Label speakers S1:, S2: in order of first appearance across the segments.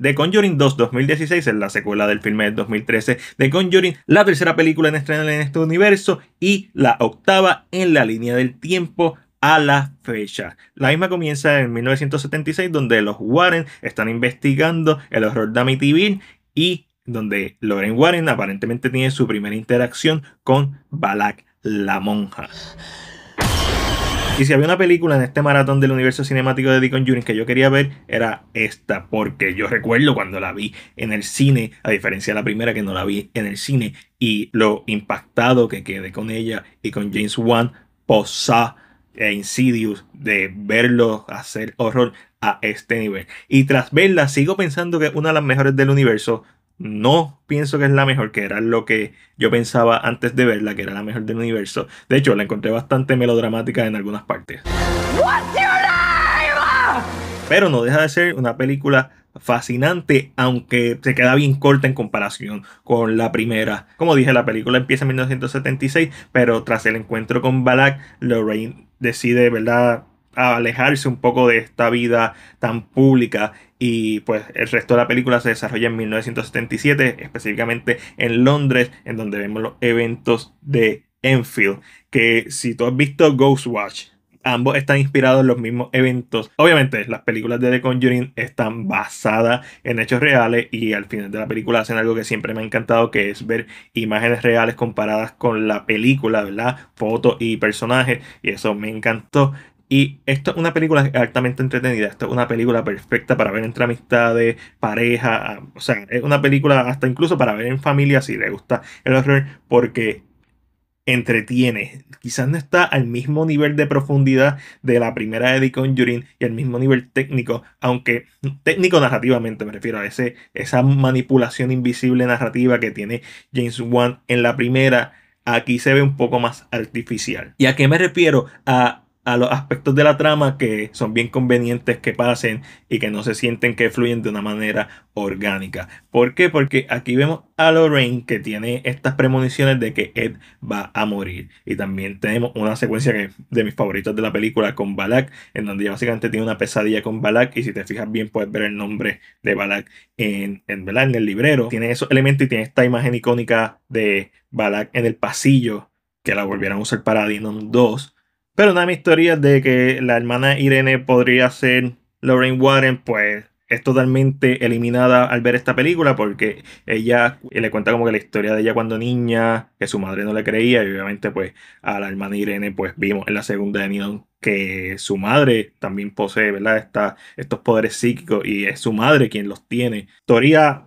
S1: The Conjuring 2 2016 es la secuela del filme de 2013 The Conjuring, la tercera película en estrenar en este universo y la octava en la línea del tiempo a la fecha. La misma comienza en 1976 donde los Warren están investigando el horror de Amityville y donde Lorraine Warren aparentemente tiene su primera interacción con Balak la monja. Y si había una película en este maratón del universo cinemático de Deacon Jr. que yo quería ver, era esta, porque yo recuerdo cuando la vi en el cine, a diferencia de la primera que no la vi en el cine, y lo impactado que quedé con ella y con James Wan, posa e Insidious, de verlo hacer horror a este nivel. Y tras verla, sigo pensando que es una de las mejores del universo, no pienso que es la mejor, que era lo que yo pensaba antes de verla, que era la mejor del universo. De hecho, la encontré bastante melodramática en algunas partes. Pero no deja de ser una película fascinante, aunque se queda bien corta en comparación con la primera. Como dije, la película empieza en 1976, pero tras el encuentro con Balak, Lorraine decide, ¿verdad?, alejarse un poco de esta vida tan pública y pues el resto de la película se desarrolla en 1977, específicamente en Londres, en donde vemos los eventos de Enfield, que si tú has visto Ghostwatch, ambos están inspirados en los mismos eventos. Obviamente, las películas de The Conjuring están basadas en hechos reales y al final de la película hacen algo que siempre me ha encantado, que es ver imágenes reales comparadas con la película, ¿verdad? Fotos y personajes, y eso me encantó. Y esto es una película altamente entretenida. Esto es una película perfecta para ver entre amistades, pareja. Ah, o sea, es una película hasta incluso para ver en familia si le gusta el horror, porque entretiene. Quizás no está al mismo nivel de profundidad de la primera de Conjuring y al mismo nivel técnico, aunque técnico narrativamente me refiero a ese, esa manipulación invisible narrativa que tiene James Wan en la primera. Aquí se ve un poco más artificial. ¿Y a qué me refiero? A a los aspectos de la trama que son bien convenientes que pasen y que no se sienten que fluyen de una manera orgánica. ¿Por qué? Porque aquí vemos a Lorraine que tiene estas premoniciones de que Ed va a morir. Y también tenemos una secuencia que de mis favoritos de la película con Balak, en donde ella básicamente tiene una pesadilla con Balak. Y si te fijas bien, puedes ver el nombre de Balak en, en el librero. Tiene esos elementos y tiene esta imagen icónica de Balak en el pasillo que la volvieron a usar para Dinon 2 pero una de mis teorías de que la hermana Irene podría ser Lorraine Warren, pues es totalmente eliminada al ver esta película porque ella le cuenta como que la historia de ella cuando niña, que su madre no le creía y obviamente pues a la hermana Irene pues vimos en la segunda de Neon que su madre también posee, ¿verdad? estos poderes psíquicos y es su madre quien los tiene. Teoría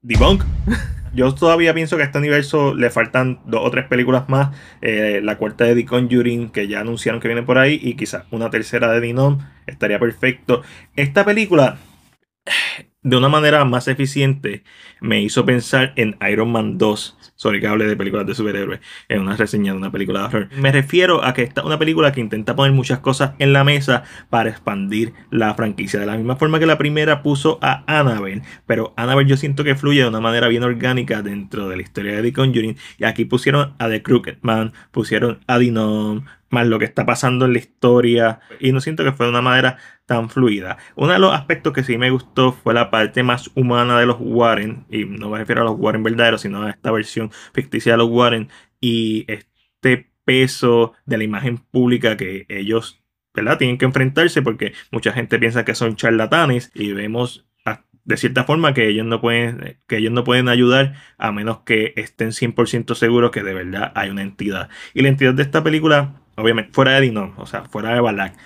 S1: debunk. yo todavía pienso que a este universo le faltan dos o tres películas más. Eh, la cuarta de The Conjuring, que ya anunciaron que viene por ahí, y quizás una tercera de Dinon estaría perfecto. Esta película de una manera más eficiente me hizo pensar en Iron Man 2, sobre que hable de películas de superhéroes, en una reseña de una película de horror. Me refiero a que esta es una película que intenta poner muchas cosas en la mesa para expandir la franquicia, de la misma forma que la primera puso a Annabelle, pero Annabelle yo siento que fluye de una manera bien orgánica dentro de la historia de The Conjuring, y aquí pusieron a The Crooked Man, pusieron a Dinom, más lo que está pasando en la historia, y no siento que fue de una manera tan fluida. Uno de los aspectos que sí me gustó fue la parte más humana de los Warren, y no me refiero a los Warren verdaderos, sino a esta versión ficticia de los Warren, y este peso de la imagen pública que ellos ¿verdad? tienen que enfrentarse porque mucha gente piensa que son charlatanes y vemos de cierta forma que ellos no pueden, que ellos no pueden ayudar a menos que estén 100% seguros que de verdad hay una entidad. Y la entidad de esta película Obviamente, fuera de Dino, o sea, fuera de Balak.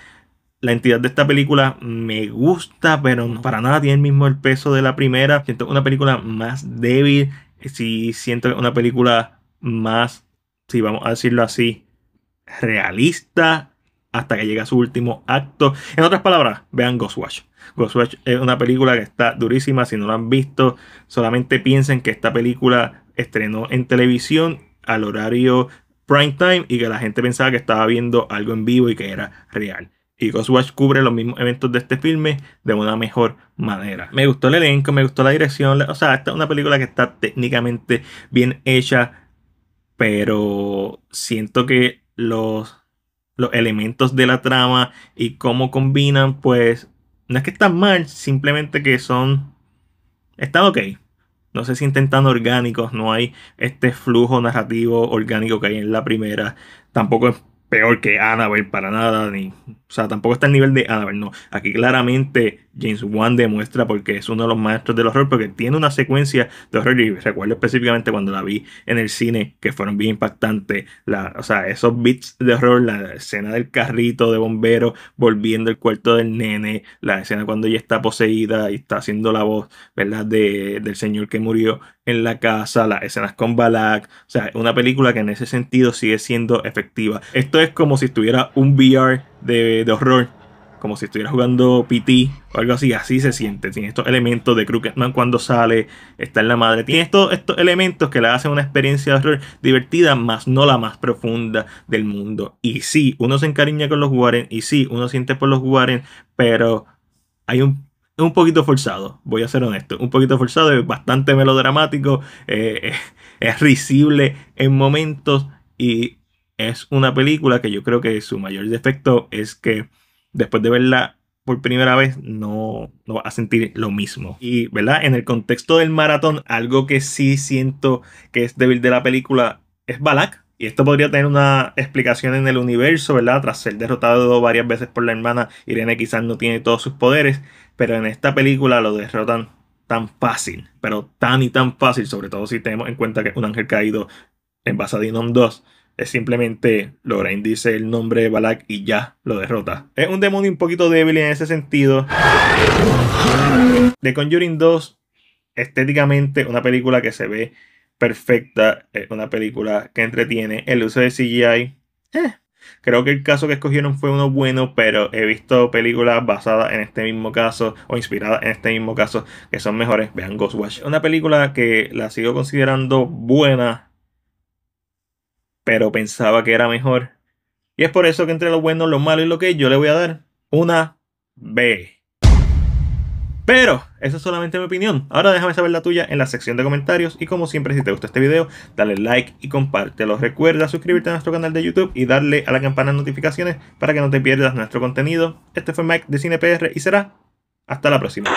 S1: La entidad de esta película me gusta, pero para nada tiene el mismo el peso de la primera. Siento una película más débil. si siento una película más, si vamos a decirlo así, realista hasta que llega su último acto. En otras palabras, vean Ghostwatch. Ghostwatch es una película que está durísima. Si no la han visto, solamente piensen que esta película estrenó en televisión al horario prime time y que la gente pensaba que estaba viendo algo en vivo y que era real. Y Ghostwatch cubre los mismos eventos de este filme de una mejor manera. Me gustó el elenco, me gustó la dirección. O sea, esta es una película que está técnicamente bien hecha, pero siento que los, los elementos de la trama y cómo combinan, pues no es que están mal, simplemente que son... Están ok no se sienten tan orgánicos, no hay este flujo narrativo orgánico que hay en la primera, tampoco es peor que Annabelle para nada, ni, o sea, tampoco está el nivel de Annabelle, no, aquí claramente James Wan demuestra porque es uno de los maestros del horror, porque tiene una secuencia de horror y recuerdo específicamente cuando la vi en el cine, que fueron bien impactantes, la, o sea, esos beats de horror, la escena del carrito de bomberos volviendo al cuarto del nene, la escena cuando ella está poseída y está haciendo la voz, ¿verdad?, del señor que murió en la casa, las escenas con Balak, o sea, una película que en ese sentido sigue siendo efectiva. Esto es como si estuviera un VR de, de horror como si estuviera jugando PT o algo así, así se siente. Tiene estos elementos de Crooked cuando sale, está en la madre. Tiene estos, estos elementos que le hacen una experiencia de horror divertida, más no la más profunda del mundo. Y sí, uno se encariña con los Warren, y sí, uno siente por los Warren, pero hay un es un poquito forzado, voy a ser honesto. Un poquito forzado, es bastante melodramático, eh, es risible en momentos y es una película que yo creo que su mayor defecto es que después de verla por primera vez, no, va a sentir lo mismo. Y, ¿verdad? En el contexto del maratón, algo que sí siento que es débil de la película es Balak. Y esto podría tener una explicación en el universo, ¿verdad? Tras ser derrotado varias veces por la hermana, Irene quizás no tiene todos sus poderes, pero en esta película lo derrotan tan fácil, pero tan y tan fácil, sobre todo si tenemos en cuenta que un ángel caído en Basadinon 2 es simplemente Lorraine dice el nombre de Balak y ya lo derrota. Es un demonio un poquito débil en ese sentido. The Conjuring 2, estéticamente una película que se ve perfecta, es una película que entretiene. El uso de CGI, eh. Creo que el caso que escogieron fue uno bueno, pero he visto películas basadas en este mismo caso o inspiradas en este mismo caso que son mejores. Vean Ghostwatch. Una película que la sigo considerando buena pero pensaba que era mejor. Y es por eso que entre lo bueno, lo malo y lo que yo le voy a dar una B. Pero, esa es solamente mi opinión. Ahora déjame saber la tuya en la sección de comentarios. Y como siempre, si te gusta este video, dale like y compártelo. Recuerda suscribirte a nuestro canal de YouTube y darle a la campana de notificaciones para que no te pierdas nuestro contenido. Este fue Mike de CinePR y será hasta la próxima.